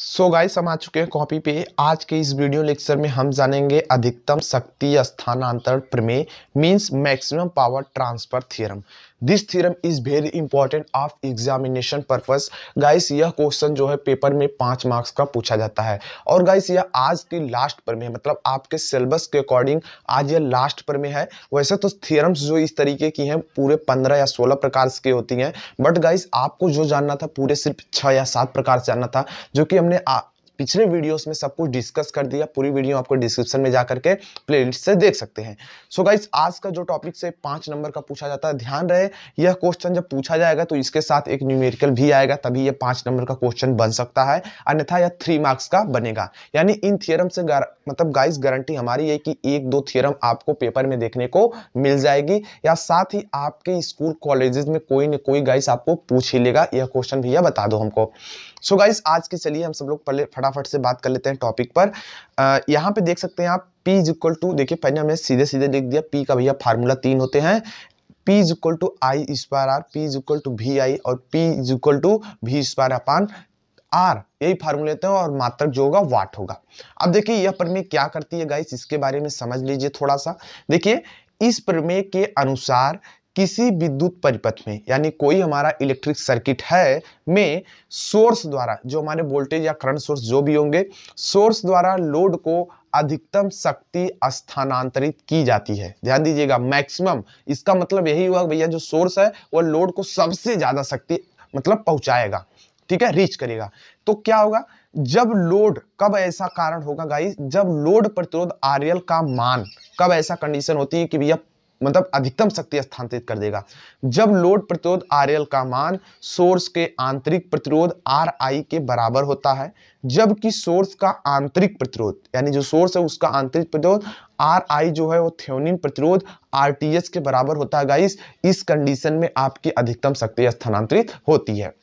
सो so guys हम आ चुके हैं कॉपी पे आज के इस वीडियो लेक्चर में हम जानेंगे अधिकतम शक्ति स्थानांतरण प्रमेय means maximum power transfer theorem this theorem is very important of examination purpose guys यह क्वेश्चन जो है पेपर में पांच मार्क्स का पूछा जाता है और गाइस यह आज की लास्ट पर में है मतलब आपके सिलेबस के अकॉर्डिंग आज यह लास्ट पर में है वैसे तो थियरम्स जो इस तरीके की हैं पूरे पंद्रह या सोलह प्रकार की होती हैं बट गाइस आपको जो जानना था पूरे सिर्फ छः या सात प्रकार से जानना था जो कि हमने आ, पिछले वीडियोस में सब कुछ डिस्कस कर दिया पूरी वीडियो आपको डिस्क्रिप्शन में जाकर के प्लेलिस्ट से देख सकते हैं सो so आज का जो टॉपिक से पांच नंबर का पूछा जाता है ध्यान रहे यह क्वेश्चन जब पूछा जाएगा तो इसके साथ एक न्यूमेरिकल भी आएगा तभी यह पाँच नंबर का क्वेश्चन बन सकता है अन्यथा यह थ्री मार्क्स का बनेगा यानी इन थियरम से मतलब गाइस गारंटी हमारी है कि एक दो थियरम आपको पेपर में देखने को मिल जाएगी या साथ ही आपके स्कूल कॉलेजेस में कोई ना कोई गाइस आपको पूछ ही लेगा यह क्वेश्चन भैया बता दो हमको सो so गाइज आज के चलिए हम सब लोग पहले फटाफट से बात कर लेते हैं टॉपिक पर आ, यहाँ पे देख सकते हैं आप P इज इक्वल टू देखिए पहले हमें सीधे सीधे लिख दिया P का भैया फार्मूला तीन होते हैं P is equal to I square R P is equal to V I और P is equal to V square upon R यही फार्मूले होते हैं और मात्रक जो होगा वाट होगा अब देखिए यह प्रमेय क्या करती है गाइस इसके बारे में समझ लीजिए थोड़ा सा देखिए इस प्रमेय के अनुसार किसी विद्युत परिपथ में यानी कोई हमारा इलेक्ट्रिक सर्किट है में सोर्स द्वारा जो हमारे वोल्टेज या करंट सोर्स जो भी होंगे सोर्स द्वारा लोड को अधिकतम शक्ति स्थानांतरित की जाती है ध्यान दीजिएगा मैक्सिमम इसका मतलब यही हुआ भैया जो सोर्स है वह लोड को सबसे ज्यादा शक्ति मतलब पहुंचाएगा ठीक है रीच करेगा तो क्या होगा जब लोड कब ऐसा कारण होगा गाइस जब लोड प्रतिरोध आरएल का मान कब ऐसा कंडीशन होती है कि भैया मतलब अधिकतम शक्ति स्थानांतरित कर देगा जब लोड प्रतिरोध आर का मान सोर्स के आंतरिक प्रतिरोध आर के बराबर होता है जबकि सोर्स का आंतरिक प्रतिरोध यानी जो सोर्स है उसका आंतरिक प्रतिरोध आर आई जो है वो थ्योनिन प्रतिरोध आर के बराबर होता है गाइस इस कंडीशन में आपकी अधिकतम शक्ति स्थानांतरित होती है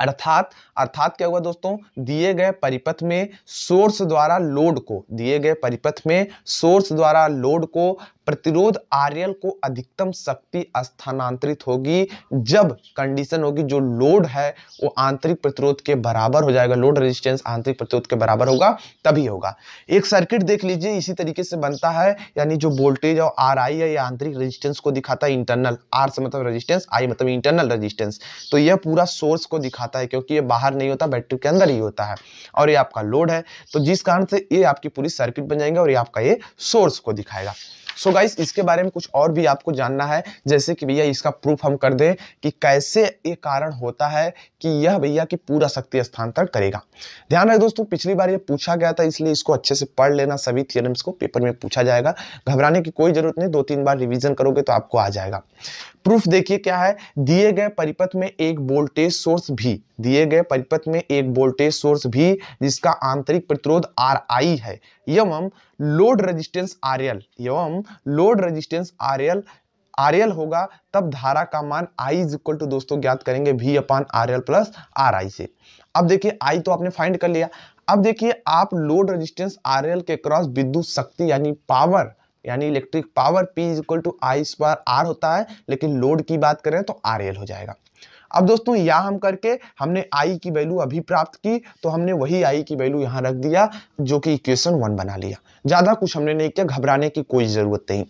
अर्थात अर्थात क्या हुआ दोस्तों दिए गए परिपथ में सोर्स द्वारा लोड को दिए गए परिपथ में सोर्स द्वारा लोड को प्रतिरोध आरएल को अधिकतम शक्ति स्थानांतरित होगी जब कंडीशन होगी जो लोड है वो आंतरिक प्रतिरोध के बराबर हो जाएगा लोड रेजिस्टेंस आंतरिक प्रतिरोध के बराबर होगा तभी होगा एक सर्किट देख लीजिए इसी तरीके से बनता है यानी जो वोल्टेज और आर आई है आंतरिक रेजिस्टेंस को दिखाता है इंटरनल आर से मतलब रजिस्टेंस आई मतलब इंटरनल रजिस्टेंस तो यह पूरा सोर्स को दिखाता है क्योंकि ये बाहर बाहर नहीं होता बैटरी के अंदर ही होता है और ये आपका लोड है तो जिस कारण से ये आपकी पूरी सर्किट बन जाएंगे और ये आपका ये सोर्स को दिखाएगा सो so गाइस इसके बारे में कुछ और भी आपको जानना है जैसे कि भैया इसका प्रूफ हम कर दें कि कैसे ये कारण होता है कि यह भैया की पूरा शक्ति स्थानांतरण करेगा ध्यान रहे दोस्तों पिछली बार ये पूछा गया था इसलिए इसको अच्छे से पढ़ लेना सभी थियरम्स को पेपर में पूछा जाएगा घबराने की कोई जरूरत नहीं दो तीन बार रिविजन करोगे तो आपको आ जाएगा प्रूफ देखिए क्या है दिए गए परिपथ में एक वोल्टेज सोर्स भी दिए गए परिपथ में एक वोल्टेज सोर्स भी जिसका आंतरिक प्रतिरोध आर आई है एवं लोड रेजिस्टेंस आर एल एवं load resistance R L R L होगा तब धारा का मान आई इज इक्वल टू दोस्तों ज्ञात करेंगे V upon R L plus R I से अब देखिए आई तो आपने फाइंड कर लिया अब देखिए आप लोड रेजिस्टेंस आर एल के क्रॉस विद्युत शक्ति यानी पावर यानी electric power P is equal to I square R होता है लेकिन लोड की बात करें तो आर एल हो जाएगा अब दोस्तों यहाँ हम करके हमने आई की वैल्यू अभी प्राप्त की तो हमने वही आई की वैल्यू यहाँ रख दिया जो कि इक्वेशन वन बना लिया ज़्यादा कुछ हमने नहीं किया घबराने की कोई ज़रूरत नहीं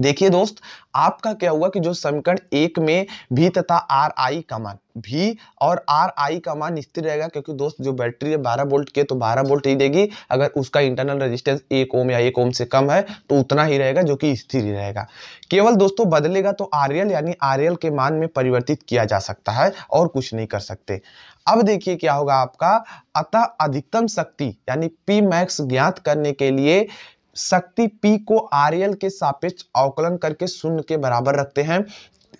देखिए दोस्त आपका क्या हुआ कि जो समीकरण एक में भी तथा आर आई का मान भी और आर आई का मान स्थिर रहेगा क्योंकि दोस्त जो बैटरी है बारह वोल्ट की तो बारह वोल्ट ही देगी अगर उसका इंटरनल रेजिस्टेंस एक ओम या एक ओम से कम है तो उतना ही रहेगा जो कि स्थिर ही रहेगा केवल दोस्तों बदलेगा तो आर यानी आर के मान में परिवर्तित किया जा सकता है और कुछ नहीं कर सकते अब देखिए क्या होगा आपका अतः अधिकतम शक्ति यानी पी मैक्स ज्ञात करने के लिए शक्ति पी को आर्यल के सापेक्ष अवकलन करके शून्य के बराबर रखते हैं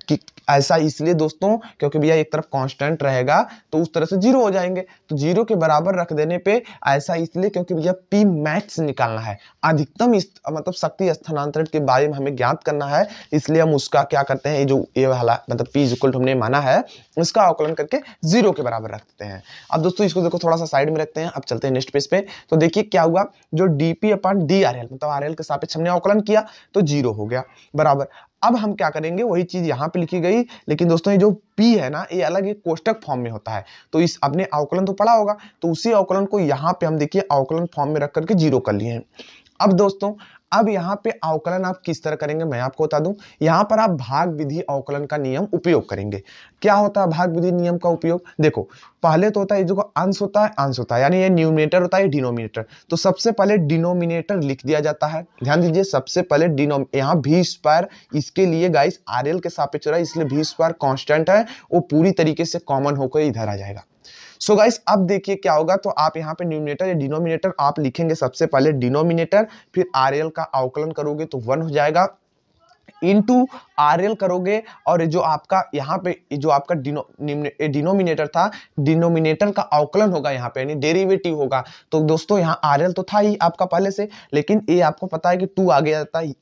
कि ऐसा इसलिए दोस्तों क्योंकि भैया एक तरफ कांस्टेंट रहेगा तो उस तरह से जीरो हो जाएंगे तो जीरो के बराबर रख देने पे ऐसा इसलिए क्योंकि भैया पी मैक्स निकालना है अधिकतम इस, मतलब शक्ति स्थानांतरण के बारे में हमें ज्ञात करना है इसलिए हम उसका क्या करते हैं ये जो ये वाला मतलब पी इक्वल हमने माना है उसका अवकलन करके जीरो के बराबर रख देते हैं अब दोस्तों इसको देखो थोड़ा सा साइड में रखते हैं अब चलते हैं नेक्स्ट पेज पे तो देखिए क्या हुआ जो D P upon D R L मतलब आर एल के सापेक्ष हमने अवकलन किया तो जीरो हो गया बराबर अब हम क्या करेंगे वही चीज यहाँ पे लिखी गई लेकिन दोस्तों ये जो पी है ना ये अलग एक कोष्टक फॉर्म में होता है तो इस अपने अवकलन तो पड़ा होगा तो उसी अवकलन को यहाँ पे हम देखिए अवकलन फॉर्म में रख करके जीरो कर लिए हैं अब दोस्तों अब यहाँ पे अवकलन आप किस तरह करेंगे मैं आपको बता दूं यहाँ पर आप भाग विधि अवकलन का नियम उपयोग करेंगे क्या होता है भाग विधि नियम का उपयोग देखो पहले तो होता है जो अंश होता है अंश होता है यानी ये न्यूमिनेटर होता है डिनोमिनेटर तो सबसे पहले डिनोमिनेटर लिख दिया जाता है ध्यान दीजिए सबसे पहले डिनोम यहाँ भी स्क्वायर इसके लिए गाइस आर के सापेक्ष रहा है इसलिए भी स्क्वायर कॉन्स्टेंट है वो पूरी तरीके से कॉमन होकर इधर आ जाएगा सो so गाइस अब देखिए क्या होगा तो आप यहाँ पे न्यूमिनेटर या डिनोमिनेटर आप लिखेंगे सबसे पहले डिनोमिनेटर फिर आर का अवकलन करोगे तो वन हो जाएगा टू आर करोगे और जो आपका यहाँ पे जो आपका डिनोमिनेटर था डिनोमिनेटर का अवकलन होगा यहाँ पे यानी डेरिवेटिव होगा तो दोस्तों यहाँ आर तो था ही आपका पहले से लेकिन ये आपको पता है कि टू आगे जाता है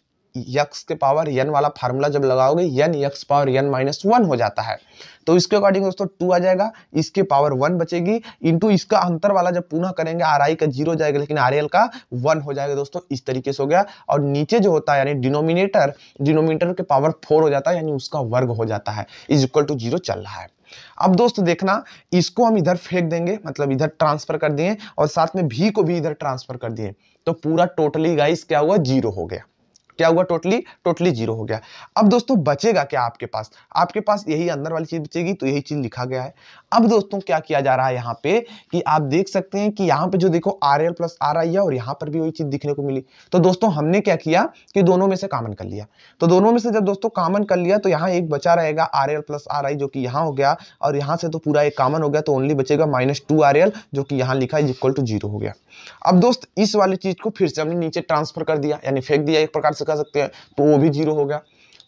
यक्स के पावर यन वाला फार्मूला जब लगाओगे N X power N minus one हो जाता है तो इसके अकॉर्डिंग दोस्तों टू आ जाएगा इसके पावर वन बचेगी इनटू इसका अंतर वाला जब पुनः करेंगे आर आई का जीरो जाएगा लेकिन आर एल का वन हो जाएगा दोस्तों इस तरीके से हो गया और नीचे जो होता है यानी डिनोमिनेटर डिनोमिनेटर के पावर फोर हो जाता है यानी उसका वर्ग हो जाता है इज इक्वल टू जीरो चल रहा है अब दोस्तों देखना इसको हम इधर फेंक देंगे मतलब इधर ट्रांसफर कर दिए और साथ में भी को भी इधर ट्रांसफर कर दिए तो पूरा टोटली गाइस क्या हुआ जीरो हो गया क्या हुआ टोटली टोटली जीरो हो गया अब दोस्तों बचेगा क्या आपके पास आपके पास यही अंदर वाली चीज़ बचेगी तो यही चीज़ लिखा गया है अब दोस्तों क्या किया जा रहा है यहाँ पे कि आप देख सकते हैं कि यहाँ पे जो देखो R L plus R I है और यहाँ पर भी वही चीज़ दिखने को मिली तो दोस्तों हमने क्या किया कि दोनों में से कामन कर लिया तो दोनों में से जब दोस्तों कामन कर लिया तो यहाँ एक बचा रहेगा R L plus R I जो कि यहाँ हो गया और यहाँ से तो पूरा एक कामन हो गया तो ओनली बचेगा माइनस टू आर एल जो कि यहाँ लिखा इज इक्वल टू जीरो हो गया अब दोस्त इस वाली चीज़ को फिर से हमने नीचे ट्रांसफर कर दिया यानी फेंक दिया एक प्रकार से चुका सकते हैं तो वो भी जीरो हो गया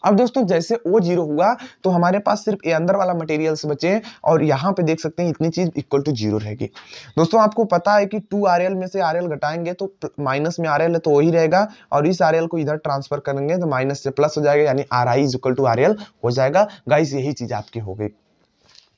अब दोस्तों जैसे वो जीरो हुआ तो हमारे पास सिर्फ ये अंदर वाला मटेरियल्स बचे और यहाँ पे देख सकते हैं इतनी चीज इक्वल टू जीरो रहेगी दोस्तों आपको पता है कि टू आर में से आर घटाएंगे तो माइनस में आर है तो वही रहेगा और इस आर को इधर ट्रांसफर करेंगे तो माइनस से प्लस हो जाएगा यानी R I equal to R हो जाएगा गाइस यही चीज आपकी हो गई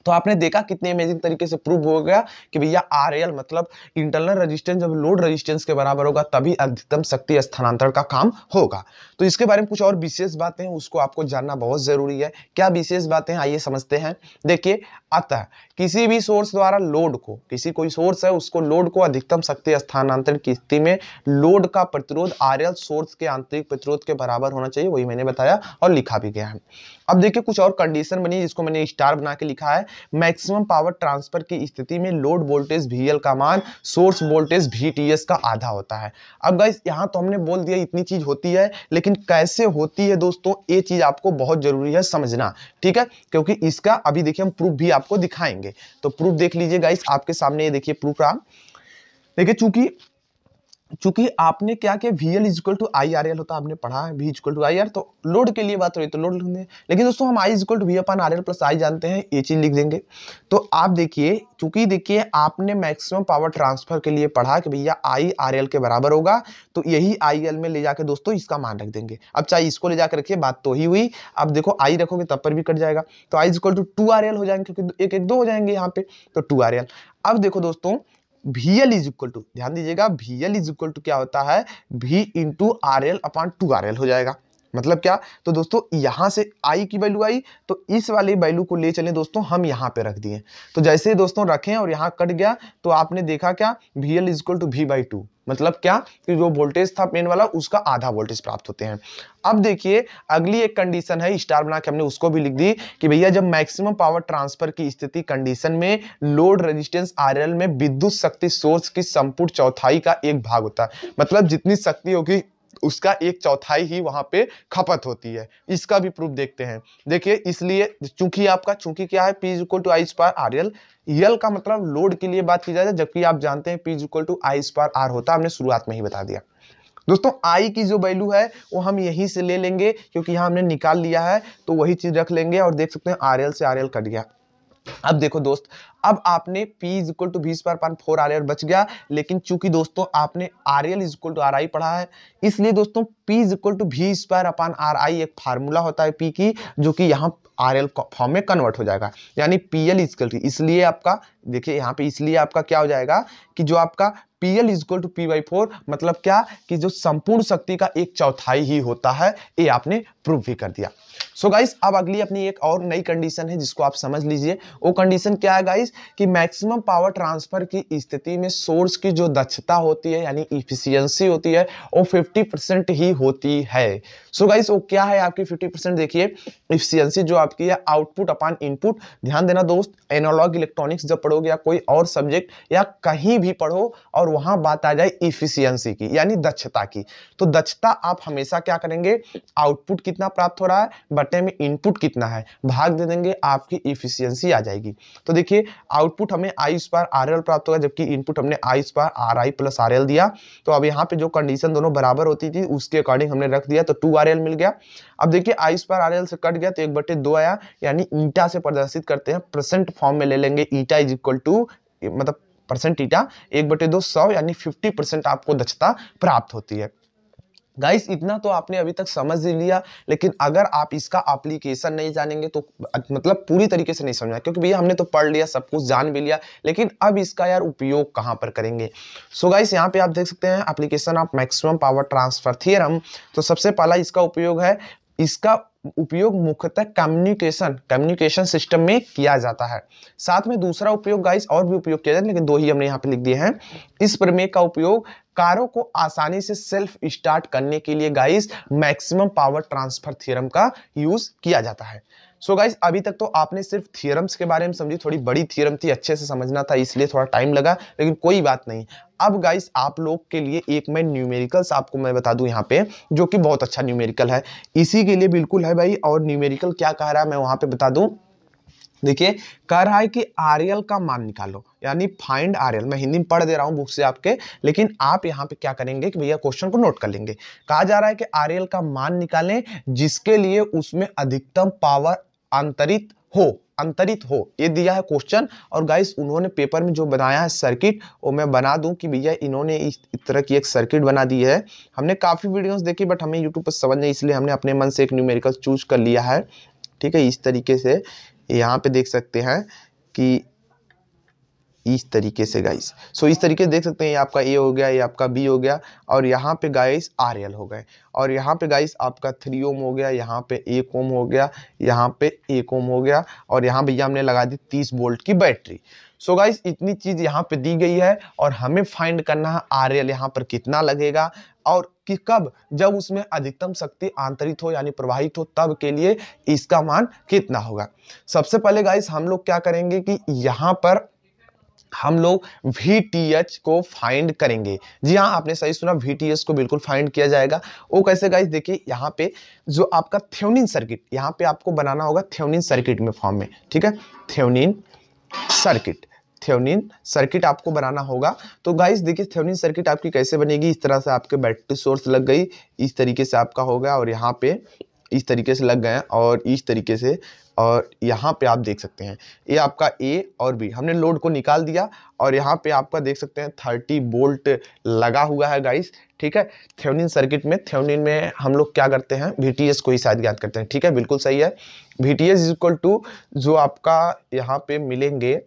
तो आपने देखा कितने अमेजिंग तरीके से प्रूव हो गया कि भैया आर एल मतलब इंटरनल रेजिस्टेंस जब लोड रेजिस्टेंस के बराबर होगा तभी अधिकतम शक्ति स्थानांतरण का काम होगा तो इसके बारे में कुछ और विशेष बातें उसको आपको जानना बहुत जरूरी है क्या विशेष बातें आइए समझते हैं देखिए अतः किसी भी सोर्स द्वारा लोड को किसी कोई सोर्स है उसको लोड को अधिकतम शक्ति स्थानांतरण की स्थिति में लोड का प्रतिरोध आरएल सोर्स के आंतरिक प्रतिरोध के बराबर होना चाहिए वही मैंने बताया और लिखा भी गया है अब देखिए कुछ और कंडीशन बनी जिसको मैंने स्टार बना के लिखा है मैक्सिमम पावर ट्रांसफर की स्थिति में लोड वोल्टेज वी का मान सोर्स वोल्टेज वी का आधा होता है अब गाइस यहाँ तो हमने बोल दिया इतनी चीज होती है लेकिन कैसे होती है दोस्तों ये चीज आपको बहुत जरूरी है समझना ठीक है क्योंकि इसका अभी देखिए हम प्रूफ भी आपको दिखाएंगे तो प्रूफ देख लीजिए गाइस आपके सामने ये देखिए प्रूफ रहा देखिए चूंकि चूंकि आपने क्या किया V L equal to I R L होता आपने पढ़ा है V equal to I R तो लोड के लिए बात हो रही तो लोड लिख लेकिन दोस्तों हम I equal to V upon R L plus I जानते हैं ये चीज लिख देंगे तो आप देखिए चूंकि देखिए आपने मैक्सिमम पावर ट्रांसफर के लिए पढ़ा कि भैया आई आर एल के बराबर होगा तो यही आई एल में ले जाके दोस्तों इसका मान रख देंगे अब चाहे इसको ले जाकर रखिए बात तो ही हुई अब देखो आई रखोगे तब पर भी कट जाएगा तो I equal to two R L हो जाएंगे क्योंकि एक एक दो हो जाएंगे यहाँ पे तो टू आर एल अब देखो दोस्तों V L is equal to ध्यान दीजिएगा V L is equal to क्या होता है V into R L upon two R L हो जाएगा मतलब क्या तो दोस्तों यहाँ से आई की वैल्यू आई तो इस वाले वैल्यू को ले चलें दोस्तों हम यहाँ पे रख दिए तो जैसे दोस्तों रखें और यहाँ कट गया तो आपने देखा क्या V L equal to V by two मतलब क्या कि जो वोल्टेज था मेन वाला उसका आधा वोल्टेज प्राप्त होते हैं अब देखिए अगली एक कंडीशन है स्टार बना के हमने उसको भी लिख दी कि भैया जब मैक्सिमम पावर ट्रांसफर की स्थिति कंडीशन में लोड रेजिस्टेंस आरएल में विद्युत शक्ति सोर्स की संपूर्ण चौथाई का एक भाग होता है मतलब जितनी शक्ति होगी उसका एक चौथाई ही वहाँ पे खपत होती है इसका भी प्रूफ देखते हैं देखिए इसलिए चूंकि आपका चूंकि क्या है P equal to I square R L L का मतलब लोड के लिए बात की जाए जबकि आप जानते हैं P equal to I square R होता है हमने शुरुआत में ही बता दिया दोस्तों आई की जो वैल्यू है वो हम यहीं से ले लेंगे क्योंकि यहाँ हमने निकाल लिया है तो वही चीज़ रख लेंगे और देख सकते हैं आर से आर कट गया अब देखो दोस्त अब आपने P is equal to V square upon four R L बच गया लेकिन चूंकि दोस्तों आपने R L is equal to R I पढ़ा है इसलिए दोस्तों P is equal to V square upon R I एक फार्मूला होता है P की जो कि यहाँ आर एल फॉर्म में कन्वर्ट हो जाएगा यानी पी एल इज टू इसलिए आपका देखिए यहाँ पे इसलिए आपका क्या हो जाएगा कि जो आपका P L equal to P by four मतलब क्या कि जो संपूर्ण शक्ति का एक चौथाई ही होता है ये आपने प्रूव भी कर दिया सो so गाइस अब अगली अपनी एक और नई कंडीशन है जिसको आप समझ लीजिए वो कंडीशन क्या है गाइस कि मैक्सिमम पावर ट्रांसफर की स्थिति में सोर्स की जो दक्षता होती है यानी इफिशियंसी होती है वो 50 परसेंट ही होती है सो गाइस वो क्या है आपकी 50% देखिए इफिशियंसी जो आपकी है आउटपुट अपॉन इनपुट ध्यान देना दोस्त एनालॉग इलेक्ट्रॉनिक्स जब पढ़ोगे या कोई और सब्जेक्ट या कहीं भी पढ़ो और वहां बात आ जाए इफिशियंसी की यानी दक्षता की तो दक्षता आप हमेशा क्या करेंगे आउटपुट कितना प्राप्त हो रहा है बटे में इनपुट कितना है भाग दे देंगे आपकी इफिशियंसी आ जाएगी तो देखिए आउटपुट हमें आई स्क्वायर आर एल प्राप्त होगा जबकि इनपुट हमने I square R I plus R L दिया तो अब यहाँ पे जो कंडीशन दोनों बराबर होती थी उसके अकॉर्डिंग हमने रख दिया तो टू आर मिल गया अब देखिए आई स्क्वायर आर से कट गया तो एक बटे दो आया यानी ईटा से प्रदर्शित करते हैं प्रेजेंट फॉर्म में ले लेंगे ईटा इज इक्वल टू मतलब परसेंट ईटा एक बटे दो सौ यानी फिफ्टी परसेंट आपको दक्षता प्राप्त होती है गाइस इतना तो आपने अभी तक समझ ही लिया लेकिन अगर आप इसका एप्लीकेशन नहीं जानेंगे तो मतलब पूरी तरीके से नहीं समझा क्योंकि भैया हमने तो पढ़ लिया सब कुछ जान भी लिया लेकिन अब इसका यार उपयोग कहाँ पर करेंगे सो so गाइस यहाँ पे आप देख सकते हैं application of maximum power transfer theorem तो सबसे पहला इसका उपयोग है इसका उपयोग मुख्यतः कम्युनिकेशन कम्युनिकेशन सिस्टम में किया जाता है साथ में दूसरा उपयोग गाइस और भी उपयोग किया जाता है लेकिन दो ही हमने यहाँ पे लिख दिए हैं इस प्रमेय का उपयोग कारों को आसानी से सेल्फ स्टार्ट करने के लिए guys maximum power transfer theorem का यूज किया जाता है सो so गाइज अभी तक तो आपने सिर्फ थियरम्स के बारे में समझी थोड़ी बड़ी थियरम थी अच्छे से समझना था इसलिए थोड़ा टाइम लगा लेकिन कोई बात नहीं अब गाइस आप लोग के लिए एक मैं न्यूमेरिकल्स आपको मैं बता दूं यहाँ पे जो कि बहुत अच्छा न्यूमेरिकल है इसी के लिए बिल्कुल है भाई और न्यूमेरिकल क्या कह रहा है मैं वहाँ पे बता दूँ देखिए कह रहा है कि आर का मान निकालो यानी फाइंड आर मैं हिंदी में पढ़ दे रहा हूँ बुक से आपके लेकिन आप यहाँ पे क्या करेंगे कि भैया क्वेश्चन को नोट कर लेंगे कहा जा रहा है कि आर का मान निकालें जिसके लिए उसमें अधिकतम पावर अंतरित हो अंतरित हो ये दिया है क्वेश्चन और गाइस उन्होंने पेपर में जो बनाया है सर्किट वो मैं बना दूं कि भैया इन्होंने इस तरह की एक सर्किट बना दी है हमने काफ़ी वीडियोस देखी बट हमें यूट्यूब पर समझ नहीं इसलिए हमने अपने मन से एक न्यूमेरिकल चूज कर लिया है ठीक है इस तरीके से यहाँ पे देख सकते हैं कि इस तरीके से गाइस सो so, इस तरीके से देख सकते हैं ये आपका ए हो गया ये आपका बी हो गया और यहाँ पे गाइस आर एल हो गए और यहाँ पे गाइस आपका थ्री ओम हो गया यहाँ पे एक ओम हो गया यहाँ पे एक ओम हो गया और यहाँ भैया हमने लगा दी तीस वोल्ट की बैटरी सो so गाइस इतनी चीज़ यहाँ पे दी गई है और हमें फाइंड करना है आर एल यहाँ पर कितना लगेगा और कि कब जब उसमें अधिकतम शक्ति आंतरित हो यानी प्रवाहित हो तब के लिए इसका मान कितना होगा सबसे पहले गाइस हम लोग क्या करेंगे कि यहाँ पर हम लोग वी को फाइंड करेंगे जी हाँ आपने सही सुना वी को बिल्कुल फाइंड किया जाएगा वो कैसे गाइस देखिए यहाँ पे जो आपका थ्योनिन सर्किट यहाँ पे आपको बनाना होगा थ्योनिन सर्किट में फॉर्म में ठीक है थ्योनिन सर्किट थेवनिन सर्किट आपको बनाना होगा तो गाइस देखिए थेवनिन सर्किट आपकी कैसे बनेगी इस तरह से आपके बैटरी सोर्स लग गई इस तरीके से आपका होगा और यहाँ पे इस तरीके से लग गए और इस तरीके से और यहाँ पे आप देख सकते हैं ये आपका ए और बी हमने लोड को निकाल दिया और यहाँ पे आपका देख सकते हैं थर्टी बोल्ट लगा हुआ है गाइस ठीक है थेवनिन सर्किट में थेवनिन में हम लोग क्या करते हैं वी को ही शायद याद करते हैं ठीक है बिल्कुल सही है V T is equal to जो आपका यहाँ पे मिलेंगे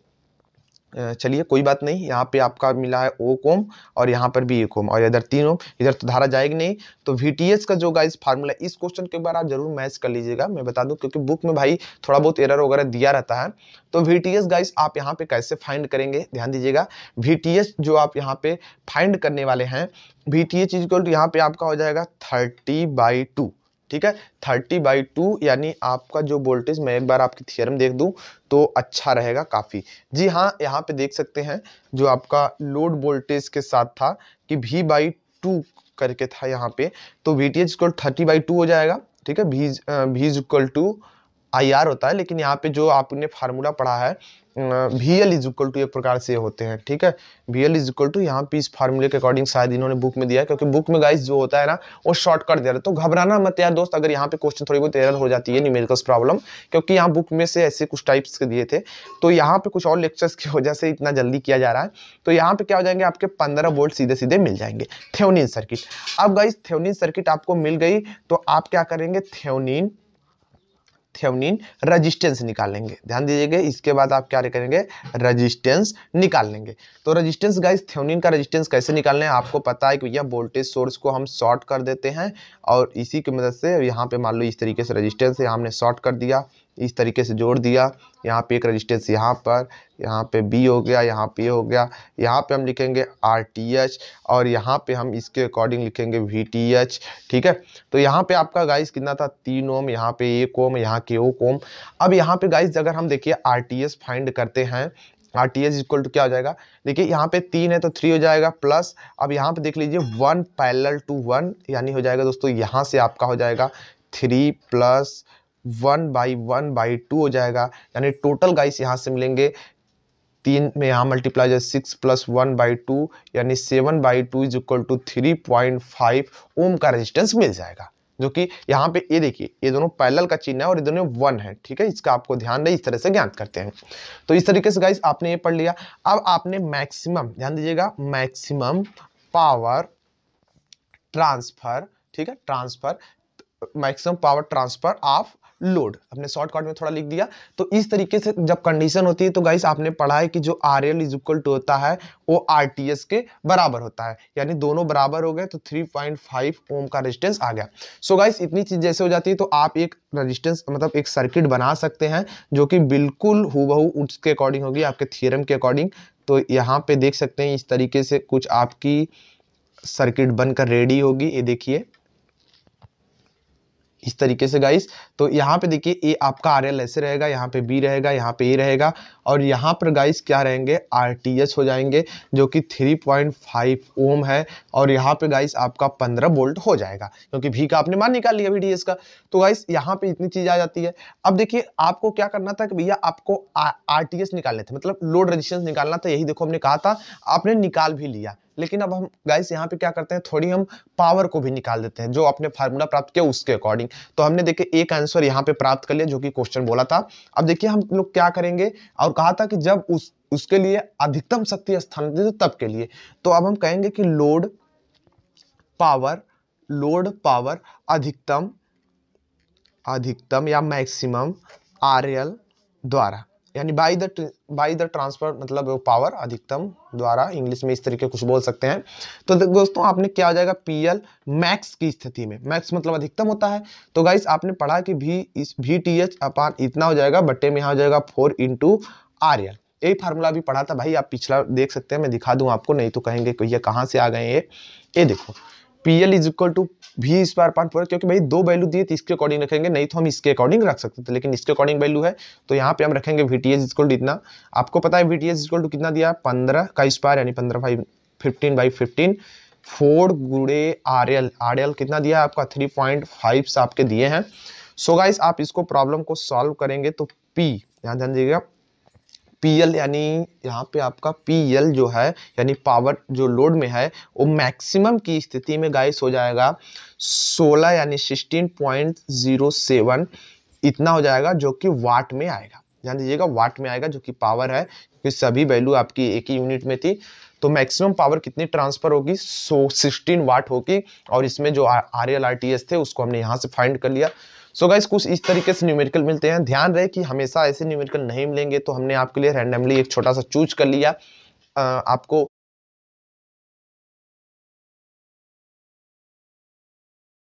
चलिए कोई बात नहीं यहाँ पे आपका मिला है ओ कोम और यहाँ पर भी ए कोम और इधर तीन ओम इधर तो धारा जाएगी नहीं तो वी का जो गाइस फार्मूला इस क्वेश्चन के बार आप जरूर मैच कर लीजिएगा मैं बता दूँ क्योंकि बुक में भाई थोड़ा बहुत एरर वगैरह दिया रहता है तो वी गाइस आप यहाँ पे कैसे फाइंड करेंगे ध्यान दीजिएगा वी जो आप यहाँ पे फाइंड करने वाले हैं V T H equal to यहाँ पे आपका हो जाएगा थर्टी बाई टू ठीक है थर्टी बाई टू यानी आपका जो वोल्टेज मैं एक बार आपकी थियरम देख दूं तो अच्छा रहेगा काफ़ी जी हाँ यहाँ पे देख सकते हैं जो आपका लोड वोल्टेज के साथ था कि वी बाई टू करके था यहाँ पे तो V T H equal thirty by two हो जाएगा ठीक है V V equal to I R होता है लेकिन यहाँ पे जो आपने फार्मूला पढ़ा है V L is equal to एक प्रकार से होते हैं ठीक है V L is equal to यहाँ पे इस फार्मूले के अकॉर्डिंग शायद इन्होंने बुक में दिया क्योंकि बुक में गाइस जो होता है ना वो शॉर्टकट दे रहा है तो घबराना मत यार दोस्त अगर यहाँ पे क्वेश्चन थोड़ी बहुत एरर हो जाती है न्यूमेरिकल्स प्रॉब्लम क्योंकि यहाँ बुक में से ऐसे कुछ टाइप्स के दिए थे तो यहाँ पे कुछ और लेक्चर्स की वजह से इतना जल्दी किया जा रहा है तो यहाँ पे क्या हो जाएंगे आपके पंद्रह वोल्ट सीधे सीधे मिल जाएंगे थेवनिन सर्किट अब गाइज थेवनिन सर्किट आपको मिल गई तो आप क्या करेंगे थेवनिन थ्योनिन रजिस्टेंस निकालेंगे ध्यान दीजिएगा इसके बाद आप क्या करेंगे रजिस्टेंस निकाल लेंगे तो रजिस्टेंस गाइस थेवनिन का रजिस्टेंस कैसे निकाल लें आपको पता है कि भैया वोल्टेज सोर्स को हम शॉर्ट कर देते हैं और इसी की मदद से यहाँ पे मान लो इस तरीके से रजिस्टेंस यहाँ हमने शॉर्ट कर दिया इस तरीके से जोड़ दिया यहाँ पे एक रजिस्टेंस यहाँ पर यहाँ पे बी हो गया यहाँ पे हो गया यहाँ पे हम लिखेंगे आर टी एच और यहाँ पे हम इसके अकॉर्डिंग लिखेंगे वी टी एच ठीक है तो यहाँ पे आपका गाइस कितना था तीन ओम यहाँ पे एक ओम यहाँ के ओ कोम अब यहाँ पे गाइस अगर हम देखिए आर टी एस फाइंड करते हैं R T S equal to क्या हो जाएगा देखिए यहाँ पे तीन है तो थ्री हो जाएगा प्लस अब यहाँ पे देख लीजिए वन पैरल टू वन यानी हो जाएगा दोस्तों यहाँ से आपका हो जाएगा three plus one by one by two हो जाएगा यानी टोटल गाइस यहाँ से मिलेंगे तीन में यहाँ मल्टीप्लाई जाए six plus one by two यानी seven by two is equal to three point five ohm का रेजिस्टेंस मिल जाएगा जो कि यहाँ पे ये देखिए ये दोनों पैरेलल का चिन्ह है और ये दोनों वन है ठीक है इसका आपको ध्यान रहे इस तरह से ज्ञात करते हैं तो इस तरीके से गाइस आपने ये पढ़ लिया अब आपने मैक्सिमम ध्यान दीजिएगा मैक्सिमम पावर ट्रांसफर ठीक है transfer maximum power transfer of load हमने शॉर्टकट में थोड़ा लिख दिया तो इस तरीके से जब कंडीशन होती है तो गाइस आपने पढ़ा है कि जो R L is equal to होता है वो आर टी एस के बराबर होता है यानी दोनों बराबर हो गए तो थ्री पॉइंट फाइव ओम का रजिस्टेंस आ गया सो so गाइस इतनी चीज जैसे हो जाती है तो आप एक रजिस्टेंस मतलब एक सर्किट बना सकते हैं जो कि बिल्कुल हुबहू उसके अकॉर्डिंग होगी आपके थियरम के अकॉर्डिंग तो यहाँ पे देख सकते हैं इस तरीके से कुछ आपकी सर्किट बनकर रेडी होगी ये देखिए इस तरीके से गाइस तो यहाँ पे देखिए ए आपका आर एल ऐसे रहेगा यहाँ पे बी रहेगा यहाँ पे ए रहेगा और यहाँ पर गाइस क्या रहेंगे आर टी एच हो जाएंगे जो कि थ्री पॉइंट फाइव ओम है और यहाँ पे गाइस आपका पंद्रह वोल्ट हो जाएगा क्योंकि भी का आपने मान निकाल लिया वी का तो गाइस यहाँ पे इतनी चीज़ आ जाती है अब देखिए आपको क्या करना था कि भैया आपको आर टी एस निकालने थे मतलब लोड रजिस्टेंस निकालना था यही देखो हमने कहा था आपने निकाल भी लिया लेकिन अब हम गाइस यहाँ पे क्या करते हैं थोड़ी हम पावर को भी निकाल देते हैं जो आपने फार्मूला प्राप्त किया उसके अकॉर्डिंग तो हमने देखिए एक आंसर यहाँ पे प्राप्त कर लिया जो कि क्वेश्चन बोला था अब देखिए हम लोग क्या करेंगे और कहा था कि जब उस उसके लिए अधिकतम शक्ति स्थान तब के लिए तो अब हम कहेंगे कि लोड पावर लोड पावर अधिकतम अधिकतम या मैक्सिमम आर द्वारा यानी by the by the transfer मतलब पावर अधिकतम द्वारा इंग्लिश में इस तरीके कुछ बोल सकते हैं तो दोस्तों आपने क्या हो जाएगा पी एल मैक्स की स्थिति में मैक्स मतलब अधिकतम होता है तो गाइस आपने पढ़ा कि भी इस भी टी एच अपान इतना हो जाएगा बट्टे में यहाँ हो जाएगा फोर इंटू आर एल यही फार्मूला भी पढ़ा था भाई आप पिछला देख सकते हैं मैं दिखा दूँ आपको नहीं तो कहेंगे कि ये कहाँ से आ गए ये ये देखो P L is equal to V square part four क्योंकि भाई दो वैल्यू दिए तो इसके अकॉर्डिंग रखेंगे नहीं तो हम इसके अकॉर्डिंग रख सकते थे लेकिन इसके अकॉर्डिंग वैल्यू है तो यहाँ पे हम रखेंगे V T H equal to इतना आपको पता है V T H equal to कितना दिया पंद्रह का स्क्वायर यानी पंद्रह by fifteen by fifteen four गुड़े आर एल आर एल कितना दिया है आपका थ्री पॉइंट फाइव आपके दिए हैं सो so गाइस आप इसको प्रॉब्लम को सॉल्व करेंगे तो पी यहाँ ध्यान दीजिएगा पीएल यानी यहाँ पे आपका पीएल जो है यानी पावर जो लोड में है वो मैक्सिमम की स्थिति में गाइस हो जाएगा सोलह यानी 16.07 जीरो सेवन इतना हो जाएगा जो कि वाट में आएगा ध्यान दीजिएगा वाट में आएगा जो कि पावर है क्योंकि सभी वैल्यू आपकी एक ही यूनिट में थी तो मैक्सिमम पावर कितनी ट्रांसफर होगी सो सिक्सटीन वाट होगी और इसमें जो R L R T S थे उसको हमने यहाँ से फाइंड कर लिया सो so गाइस कुछ इस तरीके से न्यूमेरिकल मिलते हैं ध्यान रहे कि हमेशा ऐसे न्यूमेरिकल नहीं मिलेंगे तो हमने आपके लिए रैंडमली एक छोटा सा चूज कर लिया आपको